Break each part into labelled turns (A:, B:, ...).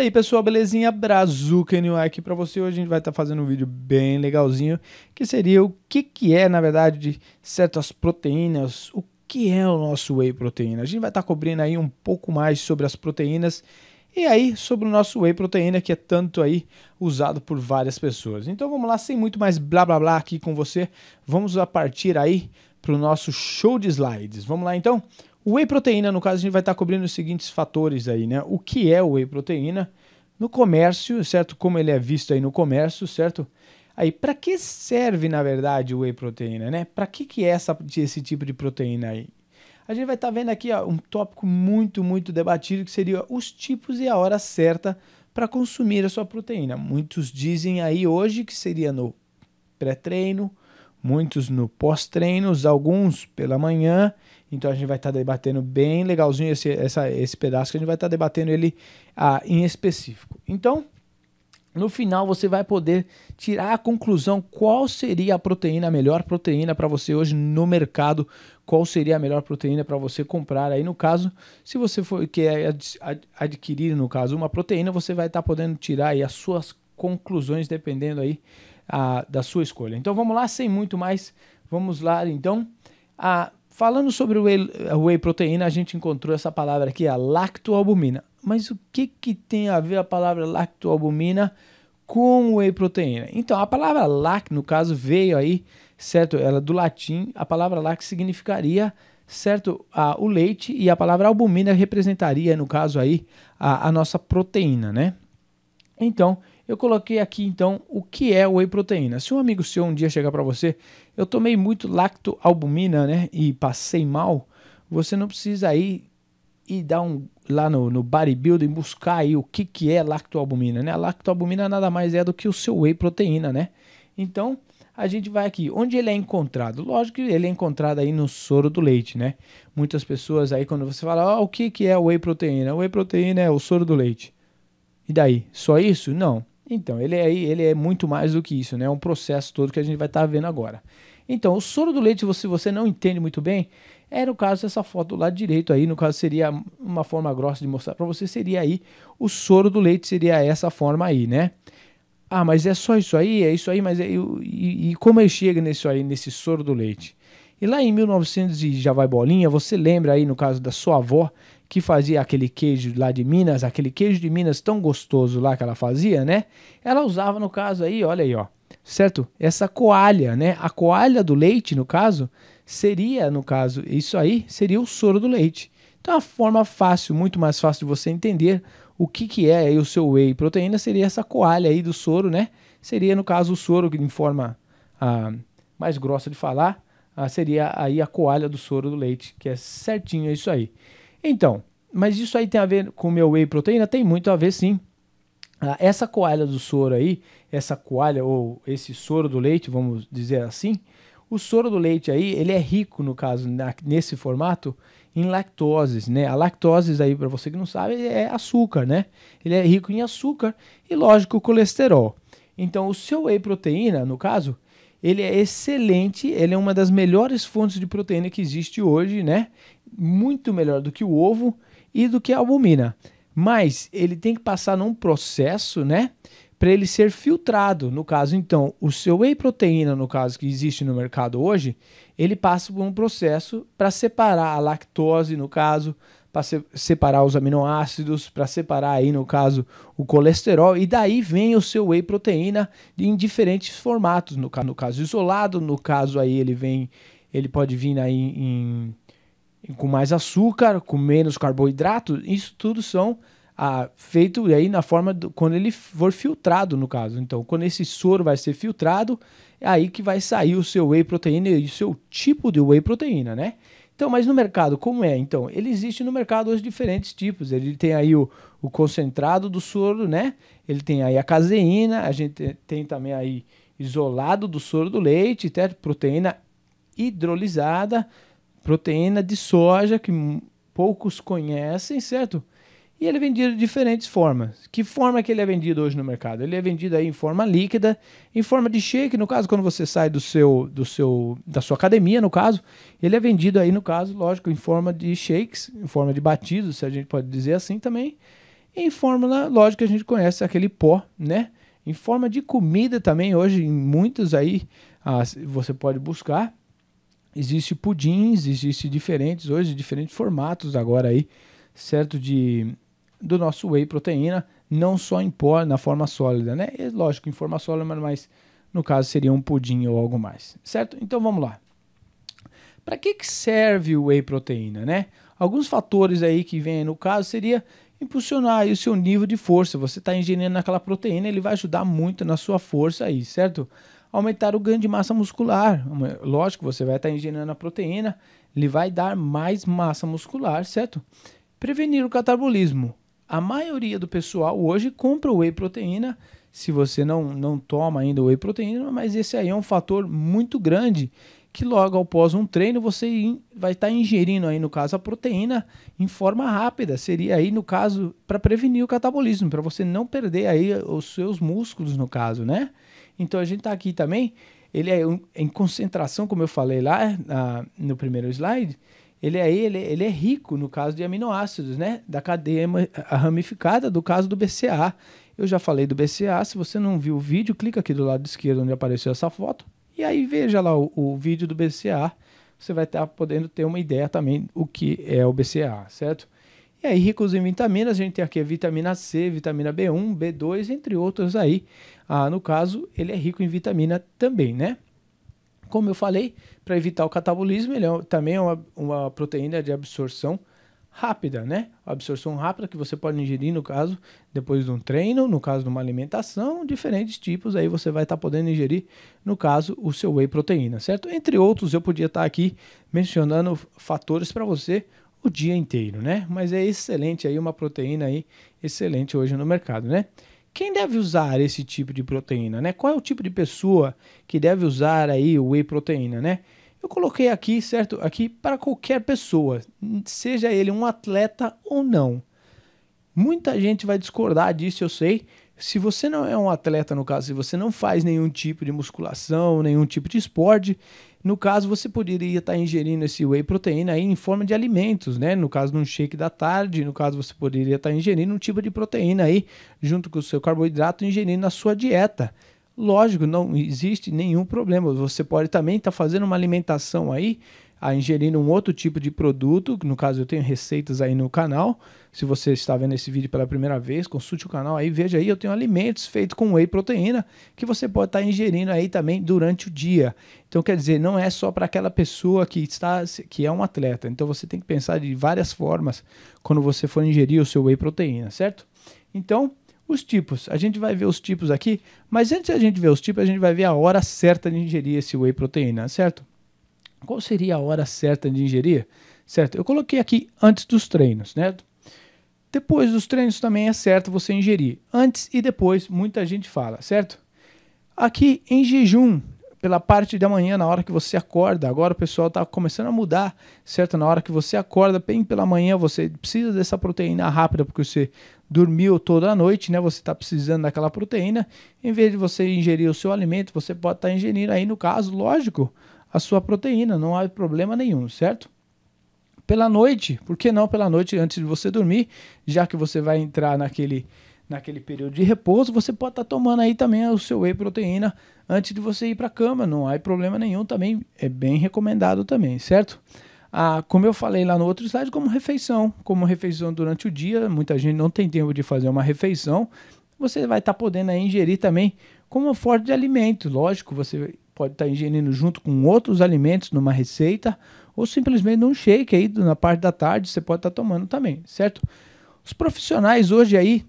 A: daí, pessoal, belezinha? Brazuca NY aqui para você. Hoje a gente vai estar tá fazendo um vídeo bem legalzinho, que seria o que, que é, na verdade, de certas proteínas, o que é o nosso whey proteína. A gente vai estar tá cobrindo aí um pouco mais sobre as proteínas e aí sobre o nosso whey proteína, que é tanto aí usado por várias pessoas. Então vamos lá, sem muito mais blá blá blá aqui com você, vamos a partir aí pro nosso show de slides. Vamos lá então? O whey proteína, no caso, a gente vai estar tá cobrindo os seguintes fatores aí, né? O que é o whey proteína no comércio, certo? Como ele é visto aí no comércio, certo? Aí, para que serve, na verdade, o whey proteína, né? Para que, que é essa, esse tipo de proteína aí? A gente vai estar tá vendo aqui ó, um tópico muito, muito debatido, que seria os tipos e a hora certa para consumir a sua proteína. Muitos dizem aí hoje que seria no pré-treino, muitos no pós-treinos, alguns pela manhã então a gente vai estar tá debatendo bem legalzinho esse, essa, esse pedaço que a gente vai estar tá debatendo ele ah, em específico. Então, no final você vai poder tirar a conclusão qual seria a proteína, a melhor proteína para você hoje no mercado, qual seria a melhor proteína para você comprar. Aí no caso, se você for quer adquirir no caso uma proteína, você vai estar tá podendo tirar aí as suas conclusões dependendo aí ah, da sua escolha. Então vamos lá, sem muito mais, vamos lá então. A, ah, Falando sobre o whey, eh, whey proteína, a gente encontrou essa palavra aqui, a lactoalbumina. Mas o que, que tem a ver a palavra lactoalbumina com whey proteína? Então, a palavra lac, no caso, veio aí, certo? Ela é do latim, a palavra lac significaria, certo? A, o leite e a palavra albumina representaria, no caso aí, a, a nossa proteína, né? Então, eu coloquei aqui então o que é whey proteína. Se um amigo seu um dia chegar para você, eu tomei muito lactoalbumina, né, e passei mal, você não precisa ir e dar um lá no, no bodybuilding buscar aí o que que é lactoalbumina, né? A lactoalbumina nada mais é do que o seu whey proteína, né? Então, a gente vai aqui, onde ele é encontrado? Lógico que ele é encontrado aí no soro do leite, né? Muitas pessoas aí quando você fala, oh, o que que é whey proteína? Whey proteína é o soro do leite. E daí? Só isso? Não. Então, ele é, ele é muito mais do que isso, né? É um processo todo que a gente vai estar tá vendo agora. Então, o soro do leite, se você, você não entende muito bem, Era é, no caso essa foto do lado direito aí, no caso seria uma forma grossa de mostrar para você, seria aí o soro do leite, seria essa forma aí, né? Ah, mas é só isso aí, é isso aí, mas é, e, e como ele chega nesse aí, nesse soro do leite? E lá em 1900 e já vai bolinha, você lembra aí no caso da sua avó que fazia aquele queijo lá de Minas, aquele queijo de Minas tão gostoso lá que ela fazia, né? Ela usava no caso aí, olha aí, ó, certo? Essa coalha, né? A coalha do leite, no caso, seria, no caso, isso aí, seria o soro do leite. Então, a forma fácil, muito mais fácil de você entender o que, que é aí o seu whey proteína seria essa coalha aí do soro, né? Seria, no caso, o soro em forma ah, mais grossa de falar, ah, seria aí a coalha do soro do leite, que é certinho é isso aí. Então, mas isso aí tem a ver com o meu whey proteína? Tem muito a ver sim. Ah, essa coalha do soro aí, essa coalha ou esse soro do leite, vamos dizer assim, o soro do leite aí, ele é rico, no caso, na, nesse formato, em lactoses, né? A lactose, aí, para você que não sabe, é açúcar, né? Ele é rico em açúcar e, lógico, colesterol. Então, o seu whey proteína, no caso, ele é excelente, ele é uma das melhores fontes de proteína que existe hoje, né? Muito melhor do que o ovo e do que a albumina. Mas ele tem que passar num processo, né? Para ele ser filtrado. No caso, então, o seu whey proteína, no caso que existe no mercado hoje, ele passa por um processo para separar a lactose, no caso, para se separar os aminoácidos, para separar aí no caso o colesterol e daí vem o seu whey proteína em diferentes formatos, no caso, no caso isolado, no caso aí ele vem, ele pode vir aí em, em, com mais açúcar, com menos carboidrato, isso tudo são ah, feito aí na forma do, quando ele for filtrado no caso. Então, quando esse soro vai ser filtrado, é aí que vai sair o seu whey proteína e o seu tipo de whey proteína, né? Então, mas no mercado, como é? Então, ele existe no mercado os diferentes tipos. Ele tem aí o, o concentrado do soro, né? Ele tem aí a caseína, a gente tem também aí isolado do soro do leite, até proteína hidrolisada, proteína de soja, que poucos conhecem, certo? E ele é vendido de diferentes formas. Que forma que ele é vendido hoje no mercado? Ele é vendido aí em forma líquida, em forma de shake, no caso, quando você sai do seu, do seu, da sua academia, no caso, ele é vendido aí, no caso, lógico, em forma de shakes, em forma de batidos, se a gente pode dizer assim também. E em forma, lógico, que a gente conhece aquele pó, né? Em forma de comida também, hoje, em muitos aí, ah, você pode buscar. Existe pudins, existe diferentes, hoje, diferentes formatos agora aí, certo? De do nosso whey proteína, não só em pó, na forma sólida, né? E, lógico, em forma sólida, mas no caso seria um pudim ou algo mais, certo? Então vamos lá. Para que, que serve o whey proteína, né? Alguns fatores aí que vem no caso seria impulsionar o seu nível de força. Você está ingerindo aquela proteína, ele vai ajudar muito na sua força aí, certo? Aumentar o ganho de massa muscular. Lógico, você vai estar tá ingerindo a proteína, ele vai dar mais massa muscular, certo? Prevenir o catabolismo a maioria do pessoal hoje compra whey proteína. Se você não, não toma ainda whey proteína, mas esse aí é um fator muito grande que logo após um treino você vai estar tá ingerindo aí no caso a proteína em forma rápida. Seria aí no caso para prevenir o catabolismo, para você não perder aí os seus músculos no caso, né? Então a gente está aqui também, ele é em concentração, como eu falei lá no primeiro slide, ele é, ele, ele é rico no caso de aminoácidos, né? Da cadeia ramificada do caso do BCA. Eu já falei do BCA, se você não viu o vídeo, clica aqui do lado esquerdo onde apareceu essa foto, e aí veja lá o, o vídeo do BCA, você vai estar tá podendo ter uma ideia também o que é o BCA, certo? E aí, ricos em vitaminas, a gente tem aqui a vitamina C, vitamina B1, B2, entre outros aí. Ah, no caso, ele é rico em vitamina também, né? Como eu falei, para evitar o catabolismo, ele é, também é uma, uma proteína de absorção rápida, né? Absorção rápida que você pode ingerir, no caso, depois de um treino, no caso de uma alimentação, diferentes tipos, aí você vai estar tá podendo ingerir, no caso, o seu whey proteína, certo? Entre outros, eu podia estar tá aqui mencionando fatores para você o dia inteiro, né? Mas é excelente aí, uma proteína aí, excelente hoje no mercado, né? quem deve usar esse tipo de proteína, né? Qual é o tipo de pessoa que deve usar aí o whey proteína, né? Eu coloquei aqui, certo? Aqui para qualquer pessoa, seja ele um atleta ou não. Muita gente vai discordar disso, eu sei, se você não é um atleta, no caso, se você não faz nenhum tipo de musculação, nenhum tipo de esporte, no caso você poderia estar ingerindo esse whey proteína aí em forma de alimentos, né? No caso, num shake da tarde, no caso, você poderia estar ingerindo um tipo de proteína aí, junto com o seu carboidrato, ingerindo na sua dieta. Lógico, não existe nenhum problema. Você pode também estar fazendo uma alimentação aí a ingerindo um outro tipo de produto. No caso, eu tenho receitas aí no canal. Se você está vendo esse vídeo pela primeira vez, consulte o canal aí, veja aí, eu tenho alimentos feitos com whey proteína que você pode estar tá ingerindo aí também durante o dia. Então, quer dizer, não é só para aquela pessoa que está que é um atleta. Então, você tem que pensar de várias formas quando você for ingerir o seu whey proteína, certo? Então, os tipos. A gente vai ver os tipos aqui, mas antes da a gente ver os tipos, a gente vai ver a hora certa de ingerir esse whey proteína, certo? Qual seria a hora certa de ingerir? Certo, eu coloquei aqui antes dos treinos, né? Depois dos treinos também é certo você ingerir. Antes e depois, muita gente fala, certo? Aqui em jejum, pela parte da manhã, na hora que você acorda. Agora o pessoal está começando a mudar, certo? Na hora que você acorda, bem pela manhã, você precisa dessa proteína rápida, porque você dormiu toda a noite, né? Você está precisando daquela proteína. Em vez de você ingerir o seu alimento, você pode estar tá ingerindo aí, no caso, lógico, a sua proteína, não há problema nenhum, certo? Pela noite, por que não pela noite antes de você dormir, já que você vai entrar naquele, naquele período de repouso, você pode estar tá tomando aí também o seu whey proteína antes de você ir para a cama, não há problema nenhum também, é bem recomendado também, certo? Ah, como eu falei lá no outro slide, como refeição, como refeição durante o dia, muita gente não tem tempo de fazer uma refeição, você vai estar tá podendo ingerir também como fonte de alimento, lógico, você pode estar tá ingerindo junto com outros alimentos numa receita, ou simplesmente um shake aí na parte da tarde, você pode estar tá tomando também, certo? Os profissionais hoje aí,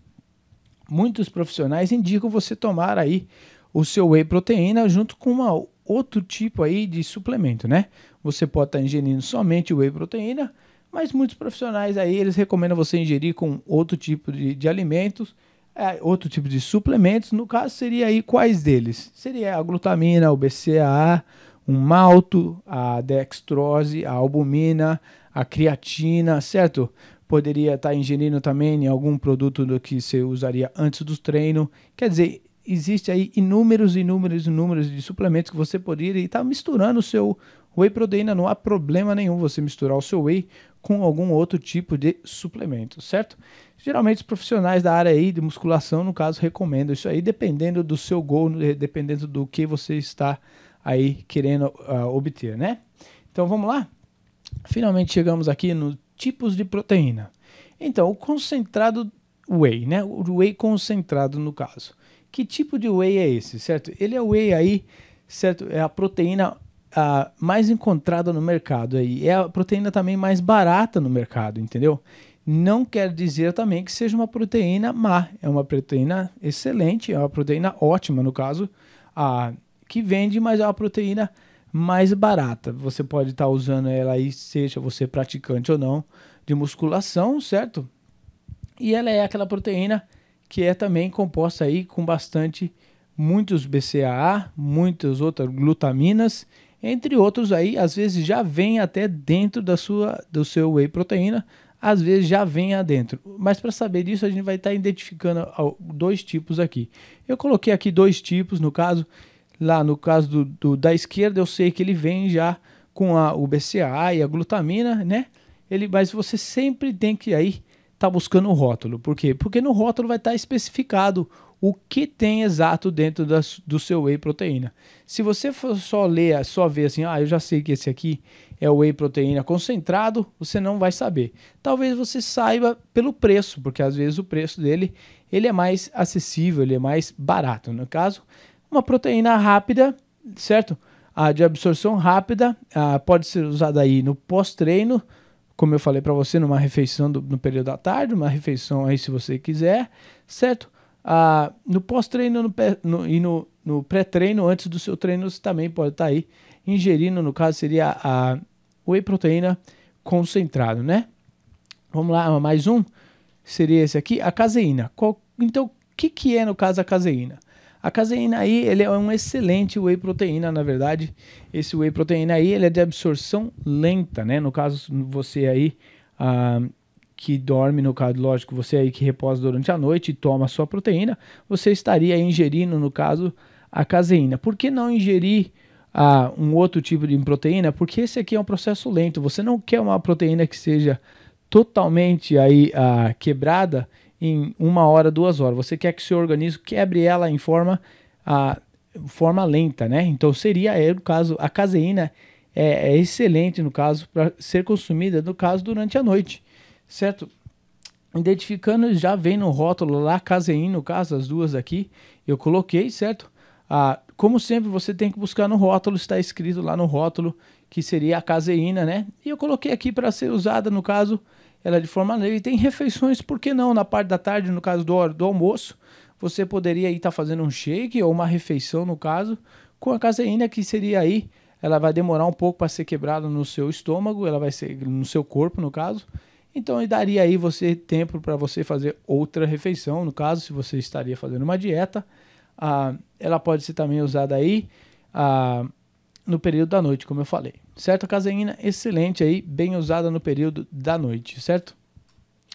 A: muitos profissionais indicam você tomar aí o seu whey proteína junto com uma outro tipo aí de suplemento, né? Você pode estar tá ingerindo somente whey proteína, mas muitos profissionais aí eles recomendam você ingerir com outro tipo de, de alimentos é, outro tipo de suplementos, no caso, seria aí quais deles? Seria a glutamina, o BCAA, um malto, a dextrose, a albumina, a creatina, certo? Poderia estar tá ingerindo também em algum produto do que você usaria antes do treino. Quer dizer, existe aí inúmeros, inúmeros, inúmeros de suplementos que você poderia estar tá misturando o seu Whey proteína não há problema nenhum você misturar o seu whey com algum outro tipo de suplemento, certo? Geralmente os profissionais da área aí de musculação, no caso, recomendam isso aí, dependendo do seu gol, eh, dependendo do que você está aí querendo uh, obter, né? Então vamos lá? Finalmente chegamos aqui no tipos de proteína. Então, o concentrado whey, né? O whey concentrado no caso. Que tipo de whey é esse, certo? Ele é whey aí, certo? É a proteína a mais encontrada no mercado aí. É a proteína também mais barata no mercado, entendeu? Não quer dizer também que seja uma proteína má. É uma proteína excelente, é uma proteína ótima, no caso, a que vende, mas é uma proteína mais barata. Você pode estar tá usando ela aí, seja você praticante ou não de musculação, certo? E ela é aquela proteína que é também composta aí com bastante muitos BCAA, muitas outras glutaminas entre outros aí, às vezes já vem até dentro da sua, do seu whey proteína, às vezes já vem adentro. Mas para saber disso, a gente vai estar tá identificando dois tipos aqui. Eu coloquei aqui dois tipos, no caso, lá no caso do, do da esquerda, eu sei que ele vem já com a, o BCA e a glutamina, né? Ele, mas você sempre tem que aí tá buscando o rótulo. Por quê? Porque no rótulo vai estar tá especificado o que tem exato dentro das do seu whey proteína. Se você for só ler, só ver assim, ah, eu já sei que esse aqui é o whey proteína concentrado, você não vai saber. Talvez você saiba pelo preço, porque às vezes o preço dele ele é mais acessível, ele é mais barato. No caso, uma proteína rápida, certo? A de absorção rápida a, pode ser usada aí no pós-treino, como eu falei para você, numa refeição do, no período da tarde, uma refeição aí se você quiser, certo? Ah, no pós-treino no, no, e no, no pré-treino, antes do seu treino, você também pode estar tá aí ingerindo, no caso seria a whey proteína concentrado, né? Vamos lá, mais um seria esse aqui, a caseína. Qual, então, o que, que é no caso a caseína? A caseína aí, ele é um excelente whey proteína, na verdade. Esse whey proteína aí, ele é de absorção lenta, né? No caso, você aí, ah, que dorme, no caso, lógico, você aí que repousa durante a noite e toma a sua proteína, você estaria ingerindo, no caso, a caseína. Por que não ingerir ah, um outro tipo de proteína? Porque esse aqui é um processo lento. Você não quer uma proteína que seja totalmente aí ah, quebrada em uma hora, duas horas. Você quer que seu organismo quebre ela em forma, ah, forma lenta, né? Então seria, aí é, no caso, a caseína é, é excelente, no caso, para ser consumida, no caso, durante a noite certo? Identificando, já vem no rótulo lá, caseína, no caso, as duas aqui, eu coloquei, certo? Ah, como sempre, você tem que buscar no rótulo, está escrito lá no rótulo que seria a caseína, né? E eu coloquei aqui para ser usada, no caso, ela é de forma leve. Tem refeições, por que não? Na parte da tarde, no caso do, do almoço, você poderia estar tá fazendo um shake ou uma refeição, no caso, com a caseína, que seria aí, ela vai demorar um pouco para ser quebrada no seu estômago, ela vai ser no seu corpo, no caso, então, daria aí você tempo para você fazer outra refeição. No caso, se você estaria fazendo uma dieta, ah, ela pode ser também usada aí ah, no período da noite, como eu falei. Certo? A caseína excelente aí, bem usada no período da noite, certo?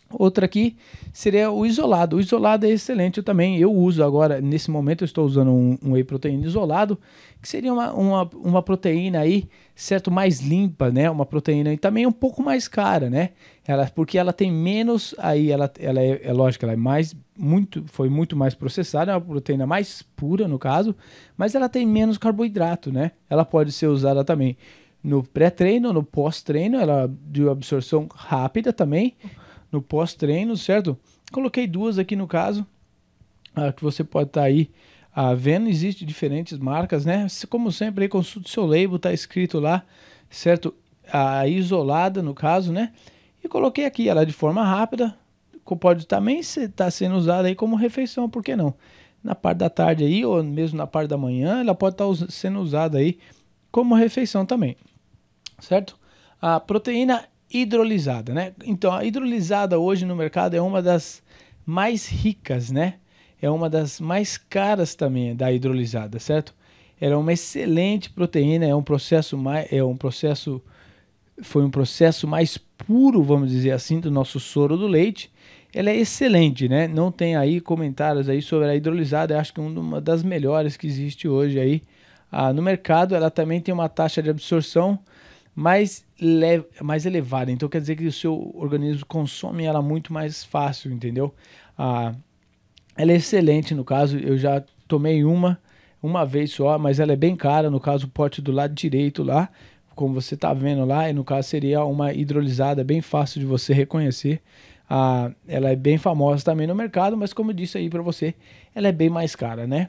A: Outra aqui seria o isolado. O isolado é excelente eu também. Eu uso agora, nesse momento, eu estou usando um, um whey proteína isolado, que seria uma, uma, uma proteína aí, certo, mais limpa, né? Uma proteína e também um pouco mais cara, né? Ela, porque ela tem menos, aí ela, ela é, é lógico, ela é mais, muito, foi muito mais processada, é uma proteína mais pura no caso, mas ela tem menos carboidrato, né? Ela pode ser usada também no pré-treino, no pós-treino, ela de absorção rápida também, no pós-treino, certo? Coloquei duas aqui no caso, ah, que você pode estar tá aí ah, vendo, existe diferentes marcas, né? Como sempre, aí, consulte seu label, tá escrito lá, certo? A ah, isolada, no caso, né? E coloquei aqui, ela é de forma rápida, pode também tá estar tá sendo usada aí como refeição, por que não? Na parte da tarde aí, ou mesmo na parte da manhã, ela pode estar tá sendo usada aí como refeição também, certo? A proteína hidrolisada, né? Então, a hidrolisada hoje no mercado é uma das mais ricas, né? É uma das mais caras também da hidrolisada, certo? Ela é uma excelente proteína, é um processo mais, é um processo foi um processo mais puro, vamos dizer assim, do nosso soro do leite. Ela é excelente, né? Não tem aí comentários aí sobre a hidrolisada, Eu acho que é uma das melhores que existe hoje aí ah, no mercado. Ela também tem uma taxa de absorção mais, mais elevada. Então quer dizer que o seu organismo consome ela muito mais fácil, entendeu? Ah, ela é excelente no caso. Eu já tomei uma, uma vez só, mas ela é bem cara. No caso, o pote do lado direito lá como você está vendo lá, e no caso seria uma hidrolisada bem fácil de você reconhecer. Ah, ela é bem famosa também no mercado, mas como eu disse aí para você, ela é bem mais cara, né?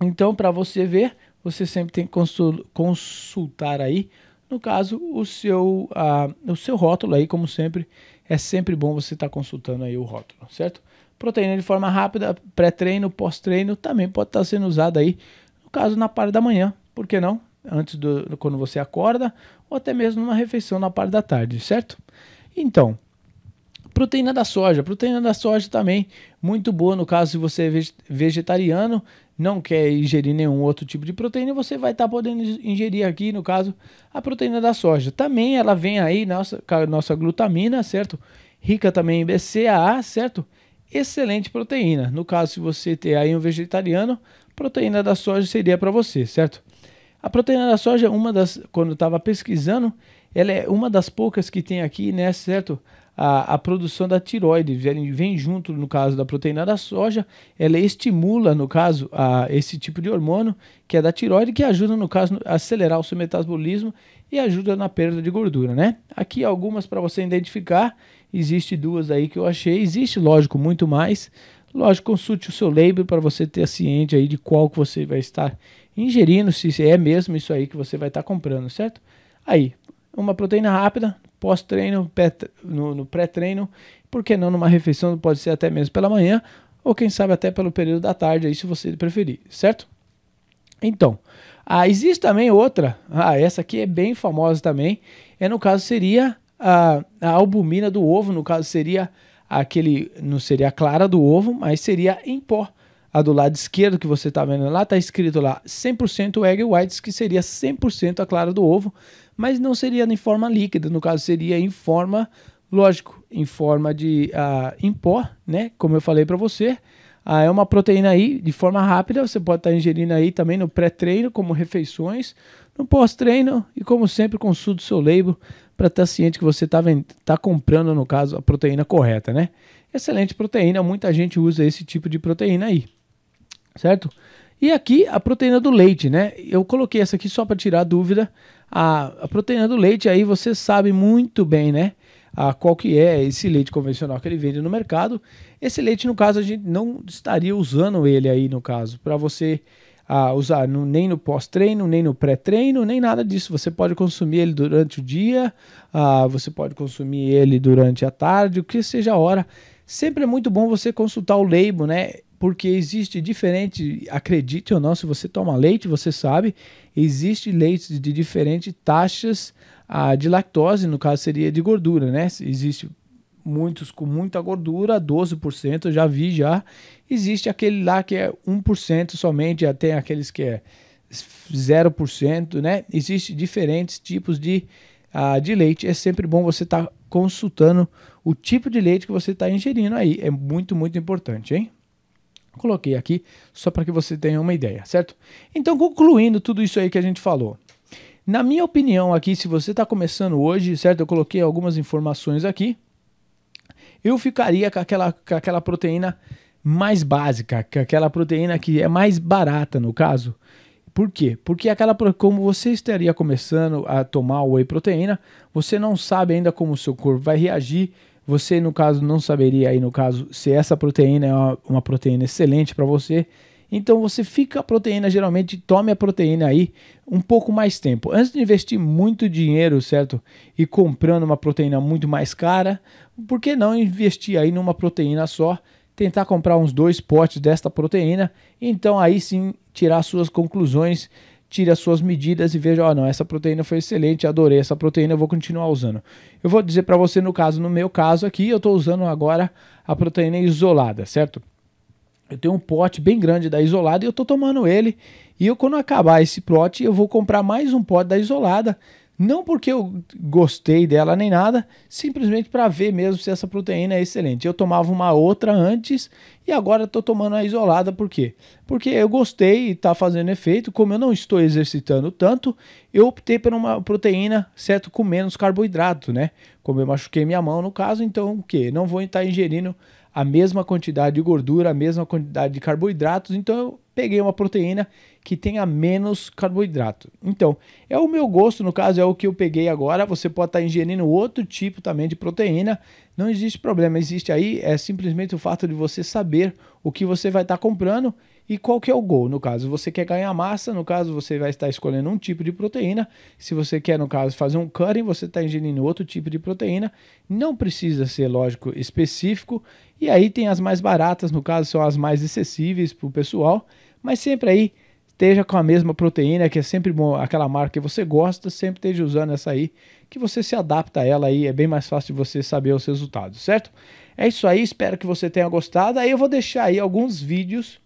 A: Então, para você ver, você sempre tem que consultar aí, no caso, o seu, ah, o seu rótulo aí, como sempre, é sempre bom você estar tá consultando aí o rótulo, certo? Proteína de forma rápida, pré-treino, pós-treino, também pode estar tá sendo usada aí, no caso, na parte da manhã, por que não? antes do quando você acorda, ou até mesmo numa refeição na parte da tarde, certo? Então, proteína da soja, proteína da soja também muito boa no caso se você é vegetariano, não quer ingerir nenhum outro tipo de proteína, você vai estar tá podendo ingerir aqui, no caso, a proteína da soja. Também ela vem aí nossa nossa glutamina, certo? Rica também em BCAA, certo? Excelente proteína. No caso, se você tem aí um vegetariano, proteína da soja seria para você, certo? A proteína da soja é uma das, quando eu estava pesquisando, ela é uma das poucas que tem aqui, né, certo? A, a produção da tiroide vem, vem junto no caso da proteína da soja, ela estimula, no caso, a, esse tipo de hormônio, que é da tiroide, que ajuda, no caso, a acelerar o seu metabolismo e ajuda na perda de gordura, né? Aqui algumas para você identificar, existe duas aí que eu achei, existe, lógico, muito mais. Lógico, consulte o seu label para você ter a ciência aí de qual que você vai estar ingerindo se é mesmo isso aí que você vai estar tá comprando, certo? Aí, uma proteína rápida, pós-treino, no, no pré-treino, por que não numa refeição, pode ser até mesmo pela manhã, ou quem sabe até pelo período da tarde, aí se você preferir, certo? Então, ah, existe também outra, ah, essa aqui é bem famosa também, é no caso seria a, a albumina do ovo, no caso seria aquele, não seria a clara do ovo, mas seria em pó a do lado esquerdo que você está vendo lá, está escrito lá 100% egg whites, que seria 100% a clara do ovo, mas não seria em forma líquida, no caso seria em forma, lógico, em forma de uh, em pó, né? Como eu falei para você, uh, é uma proteína aí de forma rápida, você pode estar tá ingerindo aí também no pré-treino, como refeições, no pós-treino e como sempre consulte seu label para estar tá ciente que você está tá comprando, no caso, a proteína correta, né? Excelente proteína, muita gente usa esse tipo de proteína aí certo? E aqui a proteína do leite, né? Eu coloquei essa aqui só para tirar a dúvida. A, a, proteína do leite aí você sabe muito bem, né? A ah, qual que é esse leite convencional que ele vende no mercado. Esse leite, no caso, a gente não estaria usando ele aí, no caso, para você a, ah, usar no, nem no pós-treino, nem no pré-treino, nem nada disso. Você pode consumir ele durante o dia, a, ah, você pode consumir ele durante a tarde, o que seja a hora. Sempre é muito bom você consultar o label, né? porque existe diferente, acredite ou não, se você toma leite, você sabe, existe leite de diferentes taxas ah, de lactose, no caso seria de gordura, né? Existe muitos com muita gordura, 12%, eu já vi já. Existe aquele lá que é 1% somente, até aqueles que é 0%, né? Existem diferentes tipos de, ah, de leite. É sempre bom você estar tá consultando o tipo de leite que você está ingerindo aí. É muito, muito importante, hein? Coloquei aqui só para que você tenha uma ideia, certo? Então, concluindo tudo isso aí que a gente falou. Na minha opinião aqui, se você está começando hoje, certo? Eu coloquei algumas informações aqui. Eu ficaria com aquela, com aquela proteína mais básica, com aquela proteína que é mais barata no caso. Por quê? Porque aquela como você estaria começando a tomar whey proteína, você não sabe ainda como o seu corpo vai reagir você, no caso, não saberia aí, no caso, se essa proteína é uma, uma proteína excelente para você. Então você fica a proteína, geralmente tome a proteína aí um pouco mais tempo. Antes de investir muito dinheiro, certo? E comprando uma proteína muito mais cara, por que não investir aí numa proteína só? Tentar comprar uns dois potes desta proteína, então aí sim tirar suas conclusões tire as suas medidas e veja, ó, oh, não, essa proteína foi excelente, adorei essa proteína, eu vou continuar usando. Eu vou dizer para você no caso, no meu caso aqui, eu estou usando agora a proteína isolada, certo? Eu tenho um pote bem grande da isolada e eu estou tomando ele. E eu, quando acabar esse pote, eu vou comprar mais um pote da isolada não porque eu gostei dela nem nada, simplesmente para ver mesmo se essa proteína é excelente. Eu tomava uma outra antes e agora estou tomando a isolada, por quê? Porque eu gostei e está fazendo efeito. Como eu não estou exercitando tanto, eu optei por uma proteína, certo, com menos carboidrato, né? Como eu machuquei minha mão no caso, então o que? Não vou estar ingerindo a mesma quantidade de gordura, a mesma quantidade de carboidratos, então eu peguei uma proteína que tenha menos carboidrato. Então, é o meu gosto, no caso, é o que eu peguei agora. Você pode estar ingerindo outro tipo também de proteína. Não existe problema, existe aí é simplesmente o fato de você saber o que você vai estar comprando e qual que é o gol? No caso, você quer ganhar massa, no caso, você vai estar escolhendo um tipo de proteína. Se você quer, no caso, fazer um cutting, você está ingerindo outro tipo de proteína. Não precisa ser, lógico, específico. E aí tem as mais baratas, no caso, são as mais acessíveis para o pessoal. Mas sempre aí, esteja com a mesma proteína, que é sempre bom, aquela marca que você gosta, sempre esteja usando essa aí, que você se adapta a ela aí, é bem mais fácil de você saber os resultados, certo? É isso aí, espero que você tenha gostado. Aí eu vou deixar aí alguns vídeos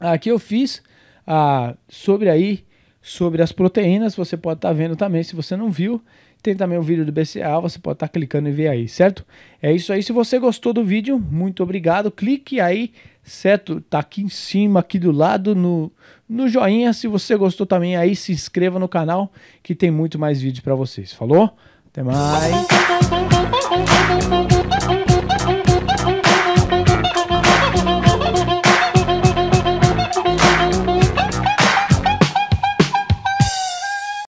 A: ah, aqui eu fiz ah, sobre aí, sobre as proteínas, você pode estar tá vendo também, se você não viu, tem também o vídeo do BCA, você pode estar tá clicando e ver aí, certo? É isso aí, se você gostou do vídeo, muito obrigado, clique aí, certo? Tá aqui em cima, aqui do lado, no, no joinha, se você gostou também aí, se inscreva no canal, que tem muito mais vídeos para vocês, falou? Até mais!